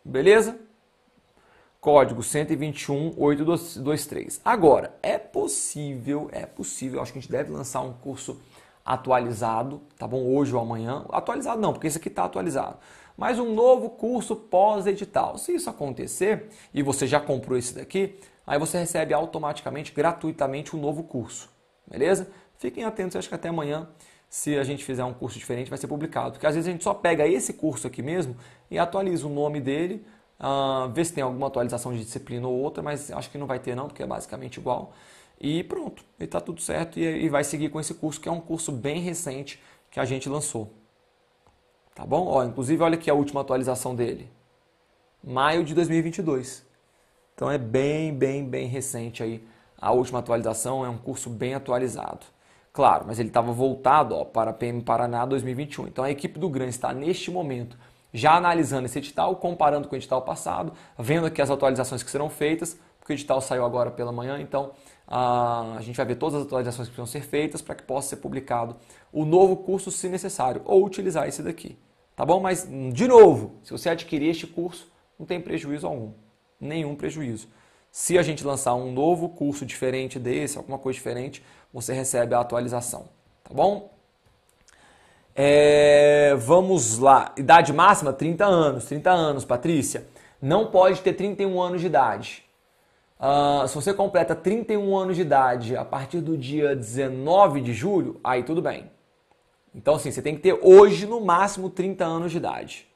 Beleza? código 121823. Agora, é possível, é possível, acho que a gente deve lançar um curso atualizado, tá bom? Hoje ou amanhã. Atualizado não, porque esse aqui está atualizado. Mas um novo curso pós-edital. Se isso acontecer e você já comprou esse daqui, aí você recebe automaticamente, gratuitamente, um novo curso. Beleza? Fiquem atentos, acho que até amanhã, se a gente fizer um curso diferente, vai ser publicado. Porque às vezes a gente só pega esse curso aqui mesmo e atualiza o nome dele Uh, ver se tem alguma atualização de disciplina ou outra, mas acho que não vai ter não, porque é basicamente igual. E pronto, e está tudo certo e, e vai seguir com esse curso, que é um curso bem recente que a gente lançou. Tá bom? Ó, inclusive, olha aqui a última atualização dele. Maio de 2022. Então é bem, bem, bem recente aí a última atualização, é um curso bem atualizado. Claro, mas ele estava voltado ó, para PM Paraná 2021. Então a equipe do GRAN está neste momento já analisando esse edital, comparando com o edital passado, vendo aqui as atualizações que serão feitas, porque o edital saiu agora pela manhã, então ah, a gente vai ver todas as atualizações que precisam ser feitas para que possa ser publicado o novo curso se necessário, ou utilizar esse daqui. Tá bom? Mas, de novo, se você adquirir este curso, não tem prejuízo algum. Nenhum prejuízo. Se a gente lançar um novo curso diferente desse, alguma coisa diferente, você recebe a atualização. Tá bom? É, vamos lá. Idade máxima, 30 anos. 30 anos, Patrícia. Não pode ter 31 anos de idade. Uh, se você completa 31 anos de idade a partir do dia 19 de julho, aí tudo bem. Então, assim, você tem que ter hoje, no máximo, 30 anos de idade.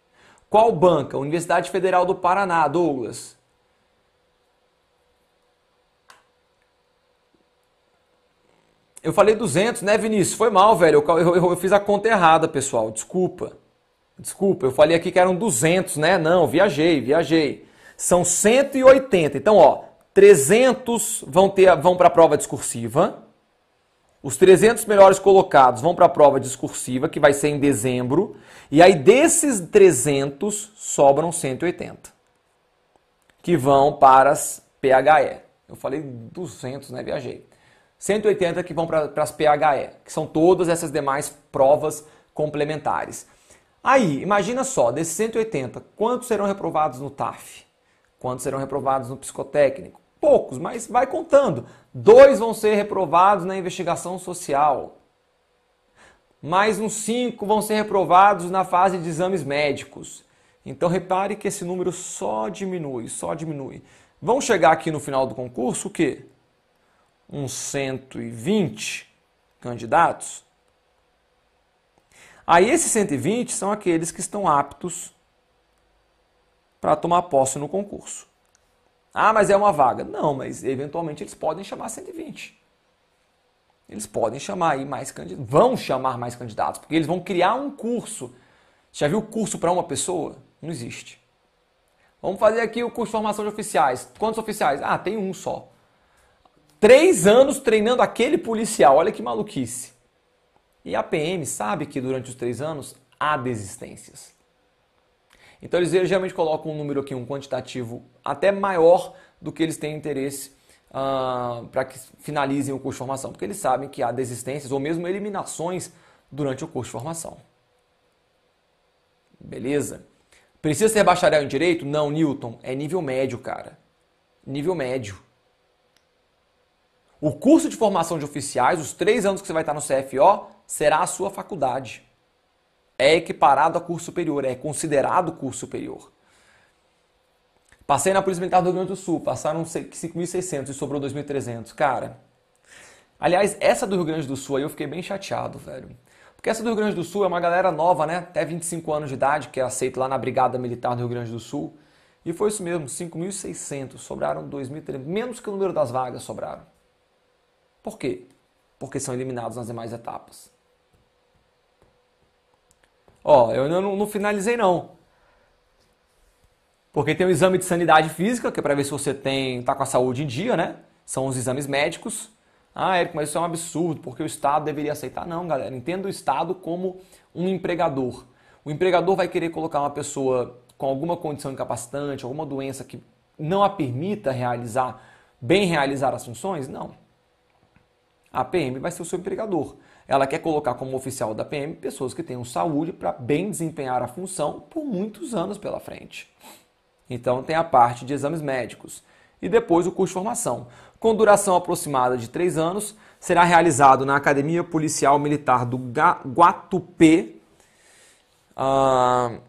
Qual banca? Universidade Federal do Paraná, Douglas. Eu falei 200, né, Vinícius? Foi mal, velho. Eu, eu, eu, fiz a conta errada, pessoal. Desculpa. Desculpa, eu falei aqui que eram 200, né? Não, viajei, viajei. São 180. Então, ó, 300 vão, ter, vão para a prova discursiva. Os 300 melhores colocados vão para a prova discursiva, que vai ser em dezembro. E aí, desses 300, sobram 180. Que vão para as PHE. Eu falei 200, né? Viajei. 180 que vão para as PHE, que são todas essas demais provas complementares. Aí, imagina só, desses 180, quantos serão reprovados no TAF? Quantos serão reprovados no psicotécnico? Poucos, mas vai contando. Dois vão ser reprovados na investigação social. Mais uns cinco vão ser reprovados na fase de exames médicos. Então repare que esse número só diminui, só diminui. Vão chegar aqui no final do concurso o quê? uns 120 candidatos. Aí esses 120 são aqueles que estão aptos para tomar posse no concurso. Ah, mas é uma vaga. Não, mas eventualmente eles podem chamar 120. Eles podem chamar aí mais candidatos, vão chamar mais candidatos, porque eles vão criar um curso. Já viu curso para uma pessoa? Não existe. Vamos fazer aqui o curso de formação de oficiais. Quantos oficiais? Ah, tem um só. Três anos treinando aquele policial, olha que maluquice. E a PM sabe que durante os três anos há desistências. Então eles geralmente colocam um número aqui, um quantitativo até maior do que eles têm interesse uh, ah, para que finalizem o curso de formação, porque eles sabem que há desistências ou mesmo eliminações durante o curso de formação. Beleza? Precisa ser bacharel em direito? Não, Newton. É nível médio, cara. Nível médio. O curso de formação de oficiais, os três anos que você vai estar no CFO, será a sua faculdade. É equiparado a curso superior, é considerado curso superior. Passei na Polícia Militar do Rio Grande do Sul, passaram 5.600 e sobrou 2.300. Cara, aliás, essa do Rio Grande do Sul aí eu fiquei bem chateado, velho. Porque essa do Rio Grande do Sul é uma galera nova, né? Até 25 anos de idade, que é aceito lá na Brigada Militar do Rio Grande do Sul. E foi isso mesmo, 5.600, sobraram 2.300, menos que o número das vagas sobraram. Por quê? Porque são eliminados nas demais etapas. Ó, eu não, não finalizei não. Porque tem o um exame de sanidade física, que é para ver se você tem, tá com a saúde em dia, né? São os exames médicos. Ah, Érico, mas isso é um absurdo, porque o Estado deveria aceitar. Não, galera, entenda o Estado como um empregador. O empregador vai querer colocar uma pessoa com alguma condição incapacitante, alguma doença que não a permita realizar, bem realizar as funções? Não. A PM vai ser o seu empregador. Ela quer colocar como oficial da PM pessoas que tenham saúde para bem desempenhar a função por muitos anos pela frente. Então tem a parte de exames médicos e depois o curso de formação. Com duração aproximada de três anos, será realizado na Academia Policial Militar do Guatupé, P, ah,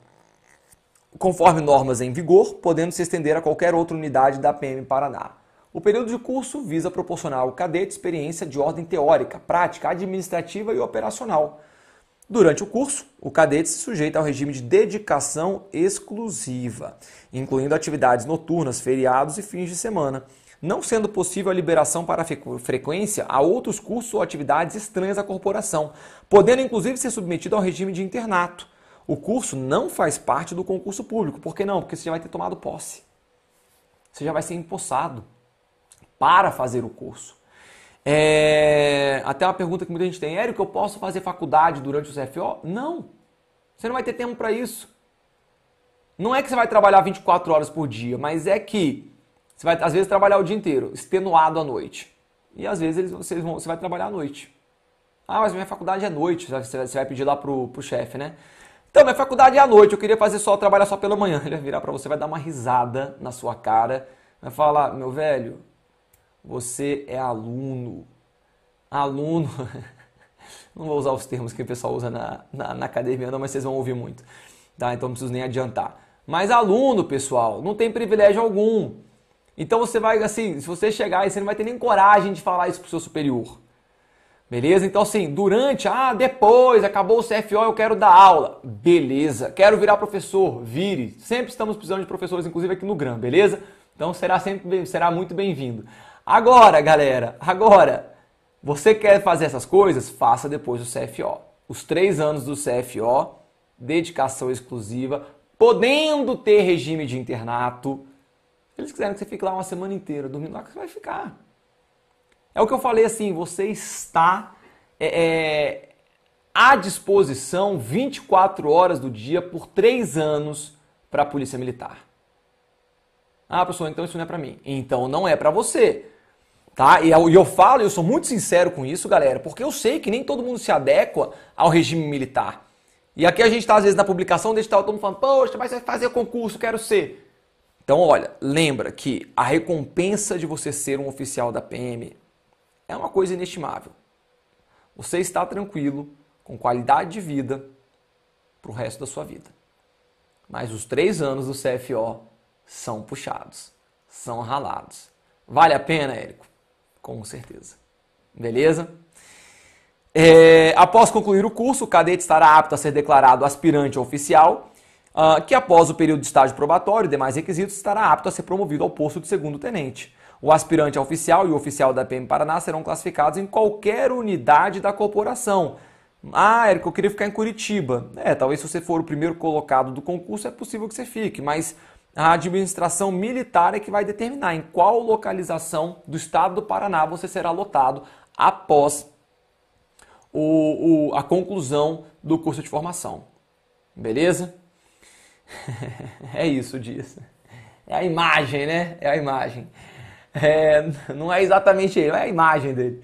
conforme normas em vigor, podendo se estender a qualquer outra unidade da PM Paraná. O período de curso visa proporcionar ao cadete experiência de ordem teórica, prática, administrativa e operacional. Durante o curso, o cadete se sujeita ao regime de dedicação exclusiva, incluindo atividades noturnas, feriados e fins de semana, não sendo possível a liberação para frequência a outros cursos ou atividades estranhas à corporação, podendo inclusive ser submetido ao regime de internato. O curso não faz parte do concurso público. Por que não? Porque você já vai ter tomado posse. Você já vai ser empossado para fazer o curso. É... Até uma pergunta que muita gente tem: Érico, eu posso fazer faculdade durante o CFO? Não. Você não vai ter tempo para isso. Não é que você vai trabalhar 24 horas por dia, mas é que você vai, às vezes, trabalhar o dia inteiro, extenuado à noite. E às vezes eles, vocês vão, você vai trabalhar à noite. Ah, mas minha faculdade é à noite, você vai, você vai pedir lá pro, pro chefe, né? Então, minha faculdade é à noite, eu queria fazer só, trabalhar só pela manhã. Ele vai virar para você, vai dar uma risada na sua cara, vai falar, meu velho, você é aluno. Aluno, não vou usar os termos que o pessoal usa na, na, na academia, não, mas vocês vão ouvir muito. Tá? Então não preciso nem adiantar. Mas aluno, pessoal, não tem privilégio algum. Então você vai, assim, se você chegar aí, você não vai ter nem coragem de falar isso pro seu superior. Beleza? Então, assim, durante, ah, depois, acabou o CFO, eu quero dar aula. Beleza. Quero virar professor, vire. Sempre estamos precisando de professores, inclusive aqui no GRAM, beleza? Então será sempre será muito bem-vindo. Agora, galera, agora, você quer fazer essas coisas? Faça depois do CFO. Os três anos do CFO, dedicação exclusiva, podendo ter regime de internato. Eles quiserem que você fique lá uma semana inteira dormindo lá, que você vai ficar. É o que eu falei assim, você está é, é à disposição 24 horas do dia por três anos para a Polícia Militar. Ah, professor, então isso não é para mim. Então não é para você. Tá? E eu, e eu falo, eu sou muito sincero com isso, galera, porque eu sei que nem todo mundo se adequa ao regime militar. E aqui a gente está, às vezes, na publicação deixa tal, todo mundo falando, poxa, mas vai fazer concurso, quero ser. Então, olha, lembra que a recompensa de você ser um oficial da PM é uma coisa inestimável. Você está tranquilo, com qualidade de vida, para o resto da sua vida. Mas os três anos do CFO são puxados, são ralados. Vale a pena, Érico? Com certeza. Beleza? É, após concluir o curso, o cadete estará apto a ser declarado aspirante oficial, uh, que após o período de estágio probatório e demais requisitos, estará apto a ser promovido ao posto de segundo tenente. O aspirante oficial e o oficial da PM Paraná serão classificados em qualquer unidade da corporação. Ah, Érico, eu queria ficar em Curitiba. É, talvez se você for o primeiro colocado do concurso, é possível que você fique, mas a administração militar é que vai determinar em qual localização do estado do Paraná você será lotado após o, o, a conclusão do curso de formação. Beleza? é isso disso. É a imagem, né? É a imagem. É, não é exatamente ele, é a imagem dele.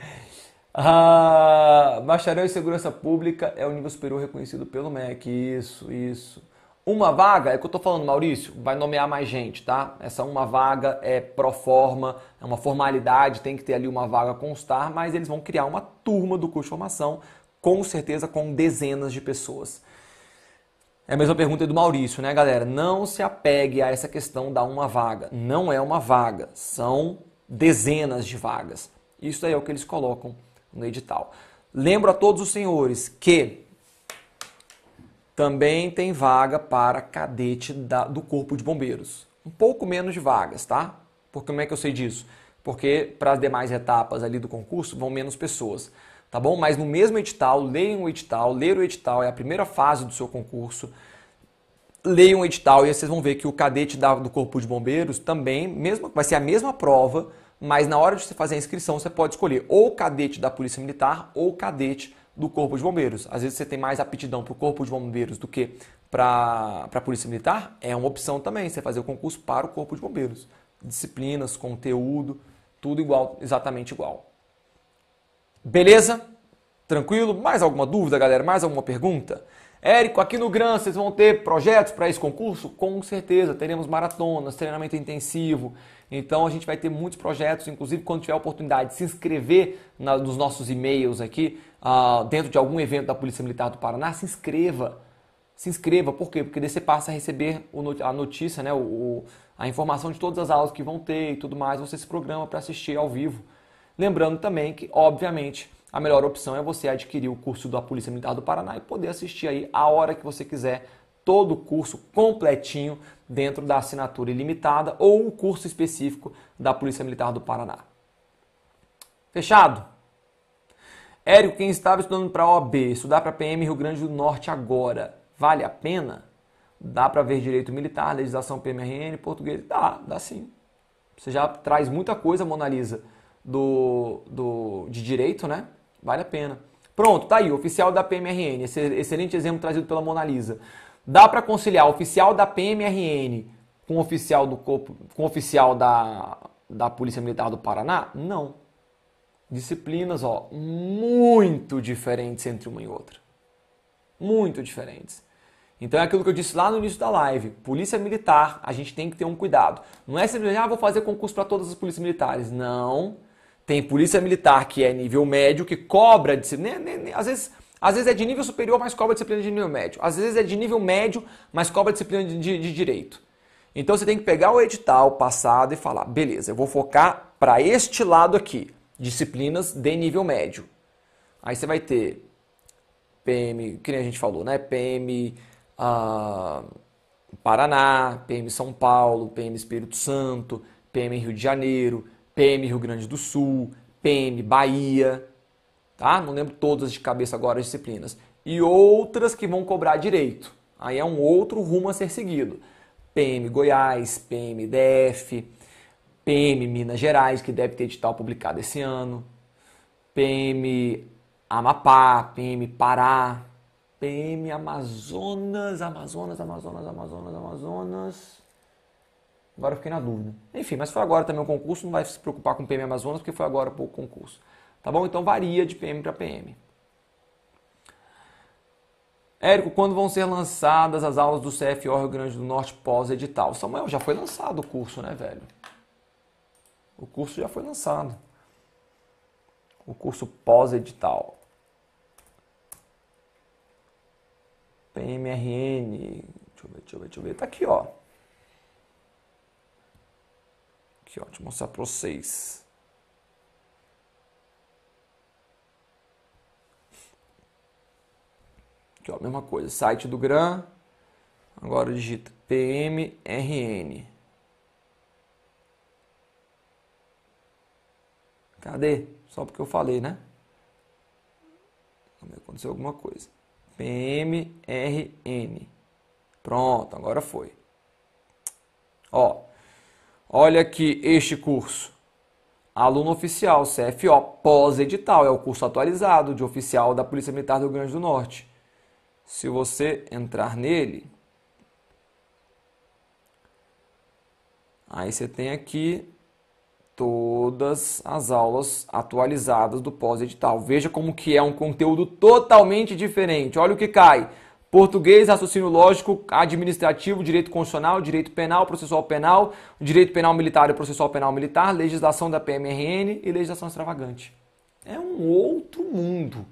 Ah, bacharel em Segurança Pública é o nível superior reconhecido pelo MEC. Isso, isso. Uma vaga, é que eu estou falando, Maurício, vai nomear mais gente, tá? Essa uma vaga é pro forma, é uma formalidade, tem que ter ali uma vaga constar, mas eles vão criar uma turma do curso de formação, com certeza com dezenas de pessoas. É a mesma pergunta do Maurício, né, galera? Não se apegue a essa questão da uma vaga. Não é uma vaga, são dezenas de vagas. Isso aí é o que eles colocam no edital. Lembro a todos os senhores que também tem vaga para cadete da, do Corpo de Bombeiros. Um pouco menos de vagas, tá? Porque como é que eu sei disso? Porque para as demais etapas ali do concurso vão menos pessoas, tá bom? Mas no mesmo edital, leiam o edital, ler o edital é a primeira fase do seu concurso. Leiam o edital e vocês vão ver que o cadete da, do Corpo de Bombeiros também, mesmo, vai ser a mesma prova, mas na hora de você fazer a inscrição você pode escolher ou cadete da Polícia Militar ou cadete do Corpo de Bombeiros. Às vezes você tem mais aptidão para o Corpo de Bombeiros do que para a Polícia Militar, é uma opção também, você fazer o concurso para o Corpo de Bombeiros. Disciplinas, conteúdo, tudo igual, exatamente igual. Beleza? Tranquilo? Mais alguma dúvida, galera? Mais alguma pergunta? Érico, aqui no GRAN vocês vão ter projetos para esse concurso? Com certeza, teremos maratonas, treinamento intensivo. Então a gente vai ter muitos projetos, inclusive quando tiver a oportunidade de se inscrever na, nos nossos e-mails aqui, ah, dentro de algum evento da Polícia Militar do Paraná, se inscreva. Se inscreva, por quê? Porque daí você passa a receber a notícia, né, o, a informação de todas as aulas que vão ter e tudo mais, você se programa para assistir ao vivo. Lembrando também que, obviamente, a melhor opção é você adquirir o curso da Polícia Militar do Paraná e poder assistir aí a hora que você quiser todo o curso completinho dentro da assinatura ilimitada ou um curso específico da Polícia Militar do Paraná. Fechado? Érico, quem estava estudando para OAB, estudar para PM Rio Grande do Norte agora, vale a pena? Dá para ver direito militar, legislação PMRN, português? Dá, dá sim. Você já traz muita coisa, Mona Lisa, do, do, de direito, né? Vale a pena. Pronto, tá aí, oficial da PMRN, esse excelente exemplo trazido pela Mona Lisa. Dá para conciliar oficial da PMRN com oficial do corpo, com oficial da, da Polícia Militar do Paraná? Não disciplinas ó, muito diferentes entre uma e outra. Muito diferentes. Então é aquilo que eu disse lá no início da live. Polícia militar, a gente tem que ter um cuidado. Não é simplesmente, ah, vou fazer concurso para todas as polícias militares. Não. Tem polícia militar que é nível médio, que cobra disciplina. Às vezes, às vezes é de nível superior, mas cobra disciplina de nível médio. Às vezes é de nível médio, mas cobra disciplina de, de, de direito. Então você tem que pegar o edital passado e falar, beleza, eu vou focar para este lado aqui disciplinas de nível médio. Aí você vai ter PM, que nem a gente falou, né? PM ah, Paraná, PM São Paulo, PM Espírito Santo, PM Rio de Janeiro, PM Rio Grande do Sul, PM Bahia, tá? Não lembro todas de cabeça agora as disciplinas. E outras que vão cobrar direito. Aí é um outro rumo a ser seguido. PM Goiás, PM DF, PM Minas Gerais, que deve ter edital publicado esse ano, PM Amapá, PM Pará, PM Amazonas, Amazonas, Amazonas, Amazonas, Amazonas. Agora eu fiquei na dúvida. Enfim, mas foi agora também o concurso, não vai se preocupar com PM Amazonas, porque foi agora pouco concurso. Tá bom? Então varia de PM para PM. Érico, quando vão ser lançadas as aulas do CFO Rio Grande do Norte pós-edital? Samuel, já foi lançado o curso, né, velho? O curso já foi lançado. O curso pós-edital. PMRN. Deixa eu ver, deixa eu ver, deixa eu ver. Tá aqui, ó. Aqui, ó. Deixa eu mostrar pra vocês. Aqui, ó. Mesma coisa. Site do GRAM. Agora digita PMRN. Cadê? Só porque eu falei, né? Aconteceu alguma coisa. PMRN. Pronto, agora foi. Ó, olha aqui este curso. Aluno oficial, CFO, pós-edital. É o curso atualizado de oficial da Polícia Militar do Rio Grande do Norte. Se você entrar nele, aí você tem aqui todas as aulas atualizadas do pós-edital. Veja como que é um conteúdo totalmente diferente. Olha o que cai. Português, raciocínio lógico, administrativo, direito constitucional, direito penal, processual penal, direito penal militar e processual penal militar, legislação da PMRN e legislação extravagante. É um outro mundo.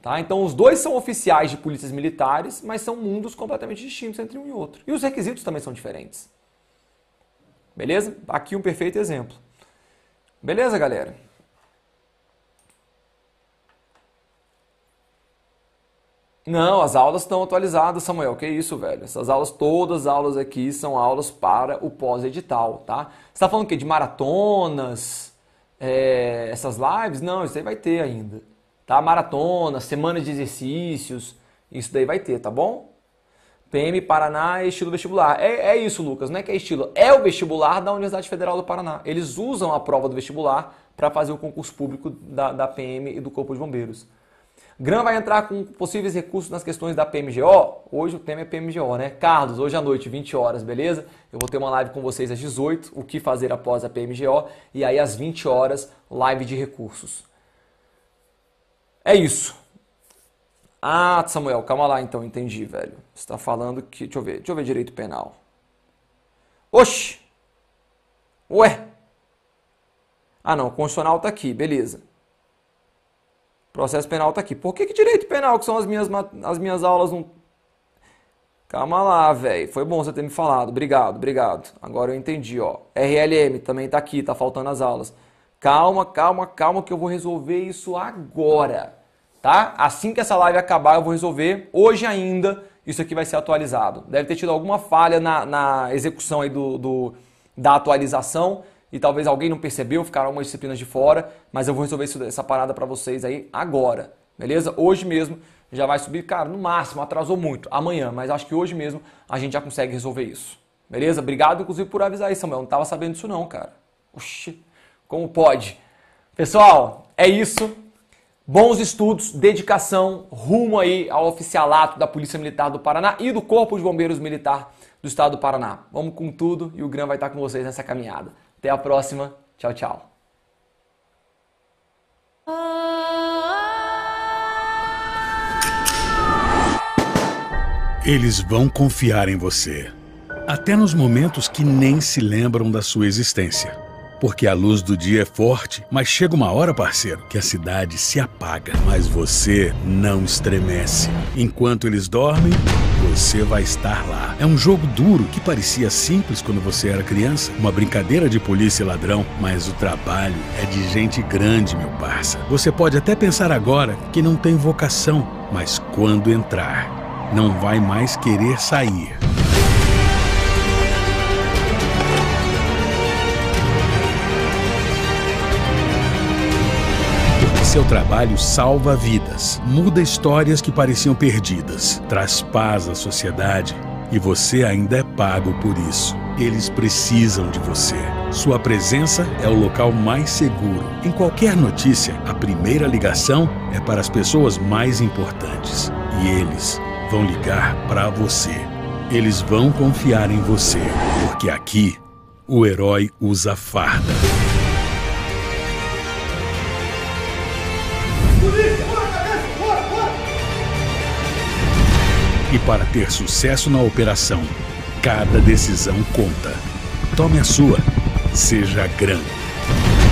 Tá? Então, os dois são oficiais de polícias militares, mas são mundos completamente distintos entre um e outro. E os requisitos também são diferentes. Beleza? Aqui um perfeito exemplo. Beleza, galera? Não, as aulas estão atualizadas, Samuel. Que isso, velho? Essas aulas, todas as aulas aqui são aulas para o pós-edital, tá? Você está falando o quê? De maratonas, é, essas lives? Não, isso aí vai ter ainda. Tá? Maratona, semana de exercícios, isso daí vai ter, tá bom? PM Paraná é estilo vestibular. É, é, isso, Lucas, não é que é estilo, é o vestibular da Universidade Federal do Paraná. Eles usam a prova do vestibular para fazer o concurso público da, da, PM e do Corpo de Bombeiros. Gran vai entrar com possíveis recursos nas questões da PMGO. Hoje o tema é PMGO, né? Carlos, hoje à noite, 20 horas, beleza? Eu vou ter uma live com vocês às 18, o que fazer após a PMGO, e aí às 20 horas, live de recursos. É isso. Ah, Samuel, calma lá então, entendi, velho. Você está falando que. Deixa eu ver, deixa eu ver direito penal. Oxi! Ué! Ah não, o constitucional tá aqui, beleza. Processo penal tá aqui. Por que, que direito penal, que são as minhas, as minhas aulas, não. Calma lá, velho. Foi bom você ter me falado. Obrigado, obrigado. Agora eu entendi, ó. RLM também tá aqui, tá faltando as aulas. Calma, calma, calma, que eu vou resolver isso agora tá? Assim que essa live acabar, eu vou resolver. Hoje ainda, isso aqui vai ser atualizado. Deve ter tido alguma falha na, na execução aí do, do, da atualização e talvez alguém não percebeu, ficaram algumas disciplinas de fora, mas eu vou resolver isso, essa parada para vocês aí agora, beleza? Hoje mesmo já vai subir, cara, no máximo, atrasou muito, amanhã, mas acho que hoje mesmo a gente já consegue resolver isso, beleza? Obrigado, inclusive, por avisar aí, Samuel, não tava sabendo disso não, cara. Oxi, como pode? Pessoal, é isso. Bons estudos, dedicação, rumo aí ao oficialato da Polícia Militar do Paraná e do Corpo de Bombeiros Militar do Estado do Paraná. Vamos com tudo e o Gran vai estar com vocês nessa caminhada. Até a próxima. Tchau, tchau. Eles vão confiar em você, até nos momentos que nem se lembram da sua existência. Porque a luz do dia é forte, mas chega uma hora, parceiro, que a cidade se apaga. Mas você não estremece. Enquanto eles dormem, você vai estar lá. É um jogo duro que parecia simples quando você era criança, uma brincadeira de polícia e ladrão, mas o trabalho é de gente grande, meu parça. Você pode até pensar agora que não tem vocação, mas quando entrar, não vai mais querer sair. Seu trabalho salva vidas, muda histórias que pareciam perdidas, traz paz à sociedade e você ainda é pago por isso. Eles precisam de você. Sua presença é o local mais seguro. Em qualquer notícia, a primeira ligação é para as pessoas mais importantes. E eles vão ligar para você. Eles vão confiar em você, porque aqui o herói usa farda. E para ter sucesso na operação, cada decisão conta. Tome a sua. Seja grande.